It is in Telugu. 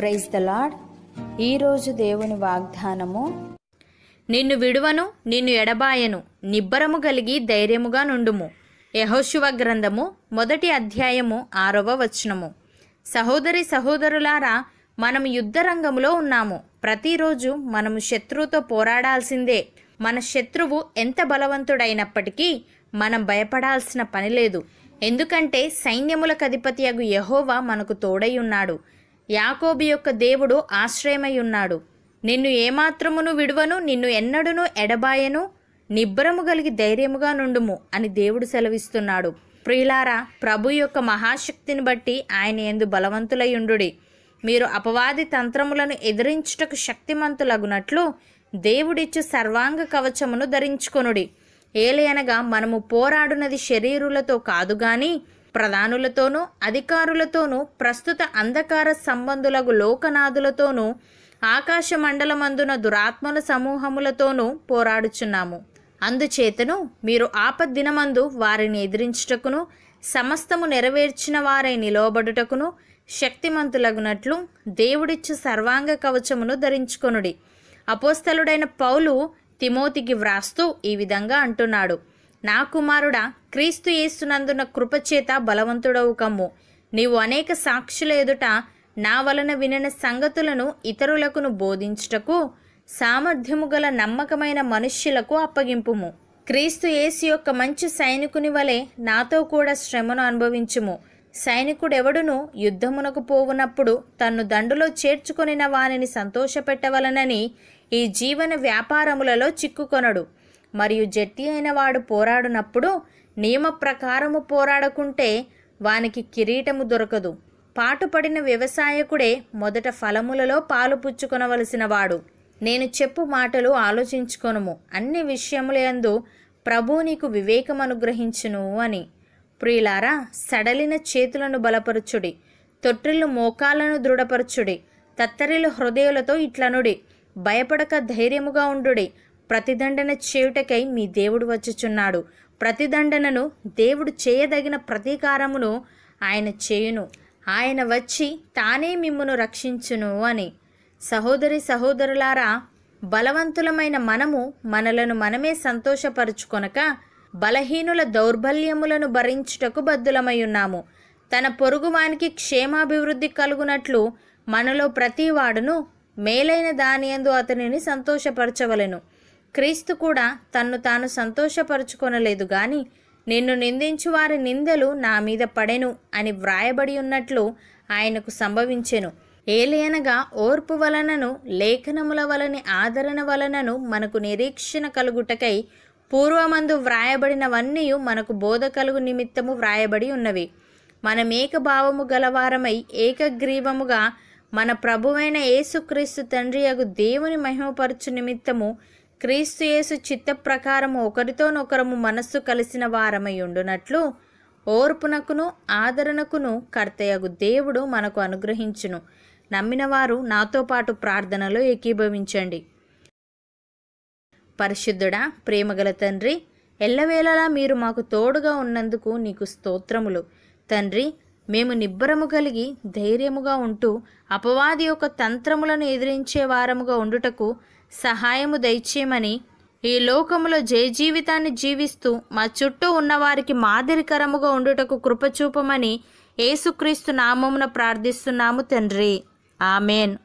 ప్రైజ్ ద లాడ్ ఈరోజు దేవుని వాగ్దానము నిన్ను విడువను నిన్ను ఎడబాయను నిబ్బరము కలిగి ధైర్యముగా నుండుము యహోశివ గ్రంథము మొదటి అధ్యాయము ఆరవ వచనము సహోదరి సహోదరులారా మనం యుద్ధరంగంలో ఉన్నాము ప్రతిరోజు మనము శత్రువుతో పోరాడాల్సిందే మన శత్రువు ఎంత బలవంతుడైనప్పటికీ మనం భయపడాల్సిన పని లేదు ఎందుకంటే సైన్యములకు అధిపతియగు యహోవా మనకు తోడై ఉన్నాడు యాకోబి యొక్క దేవుడు ఆశ్రయమై ఉన్నాడు నిన్ను ఏమాత్రమును విడువను నిన్ను ఎన్నడూను ఎడబాయను నిబ్బరము కలిగి ధైర్యముగా నుండుము అని దేవుడు సెలవిస్తున్నాడు ప్రియులారా ప్రభు యొక్క మహాశక్తిని బట్టి ఆయన ఎందు బలవంతులయుండుడి మీరు అపవాది తంత్రములను ఎదిరించుటకు శక్తిమంతులగునట్లు దేవుడిచ్చు సర్వాంగ కవచమును ధరించుకొనుడి ఏలయనగా మనము పోరాడునది శరీరులతో కాదు కానీ ప్రధానులతోనూ అధికారులతోనూ ప్రస్తుత అంధకార సంబంధులకు లోకనాథులతోనూ ఆకాశ మండలమందున దురాత్మల సమూహములతోనూ పోరాడుచున్నాము అందుచేతను మీరు ఆపద్దినమందు వారిని ఎదిరించుటకును సమస్తము నెరవేర్చిన వారై నిలవబడుటకును శక్తిమంతులగునట్లు దేవుడిచ్చు సర్వాంగ కవచమును ధరించుకొనుడి అపోస్తలుడైన పౌలు తిమోతికి వ్రాస్తూ ఈ విధంగా అంటున్నాడు నా కుమారుడా క్రీస్తు యేసునందున కృపచేత బలవంతుడవు కమ్ము నీవు అనేక సాక్షుల ఎదుట నా వలన వినిన సంగతులను ఇతరులకును బోధించుటకు సామర్థ్యము గల నమ్మకమైన మనుష్యులకు అప్పగింపుము క్రీస్తు యేసు యొక్క మంచి సైనికుని వలె నాతో కూడా శ్రమను అనుభవించుము సైనికుడెవడును యుద్ధమునకు పోవునప్పుడు తన్ను దండులో చేర్చుకొనిన వానిని సంతోషపెట్టవలనని ఈ జీవన వ్యాపారములలో చిక్కుకొనడు మరియు జట్టి అయిన వాడు పోరాడునప్పుడు నియమ ప్రకారము పోరాడకుంటే వానికి కిరీటము దొరకదు పాటుపడిన వ్యవసాయకుడే మొదట ఫలములలో పాలు పుచ్చుకొనవలసిన వాడు నేను చెప్పు మాటలు ఆలోచించుకొనుము అన్ని విషయములందు ప్రభు నీకు వివేకం అనుగ్రహించును అని ప్రియులారా సడలిన చేతులను బలపరచుడి తొట్టిల్లు మోకాలను దృఢపరచుడి తత్తరిలు హృదయులతో ఇట్లనుడి భయపడక ధైర్యముగా ఉండుడి ప్రతిదండన చేయుటకై మీ దేవుడు వచ్చుచున్నాడు ప్రతిదండనను దేవుడు చేయదగిన ప్రతీకారమును ఆయన చేయును ఆయన వచ్చి తానే మిమ్మును రక్షించును అని సహోదరి సహోదరులారా బలవంతులమైన మనము మనలను మనమే సంతోషపరుచుకొనక బలహీనుల దౌర్బల్యములను భరించుటకు బద్దులమై ఉన్నాము తన పొరుగువానికి క్షేమాభివృద్ధి కలుగునట్లు మనలో ప్రతివాడును మేలైన దానియందు అతనిని సంతోషపరచవలెను క్రీస్తు కూడా తన్ను తాను సంతోషపరుచుకొనలేదు గాని నిన్ను నిందించు వారి నిందలు నా మీద పడెను అని వ్రాయబడి ఉన్నట్లు ఆయనకు సంభవించెను ఏలేనగా ఓర్పు వలనను లేఖనముల వలని ఆదరణ వలనను మనకు నిరీక్షణ కలుగుటకై పూర్వమందు వ్రాయబడినవన్నీ మనకు బోధ కలుగు నిమిత్తము వ్రాయబడి ఉన్నవి మనం ఏకభావము గలవారమై ఏకగ్రీవముగా మన ప్రభువైన యేసుక్రీస్తు తండ్రియగు దేవుని మహిమపరచు నిమిత్తము క్రీస్తుయేసు చిత్త ప్రకారం ఒకరితోనొకరము మనస్సు కలిసిన వారమై ఉండునట్లు ఓర్పునకును ఆదరణకును కర్తయగు దేవుడు మనకు అనుగ్రహించును నమ్మినవారు నాతో పాటు ప్రార్థనలో ఏకీభవించండి పరిశుద్ధుడా ప్రేమగల తండ్రి ఎల్లవేళలా మీరు మాకు తోడుగా ఉన్నందుకు నీకు స్తోత్రములు తండ్రి మేము నిబ్బరము కలిగి ధైర్యముగా ఉంటూ అపవాది యొక్క తంత్రములను ఎదిరించే వారముగా ఉండుటకు సహాయము దయచేయమని ఈ లోకములో జయజీవితాన్ని జీవిస్తూ మా చుట్టూ ఉన్నవారికి మాదిరికరముగా ఉండుటకు కృపచూపమని ఏసుక్రీస్తు నామమున ప్రార్థిస్తున్నాము తండ్రి ఆమెన్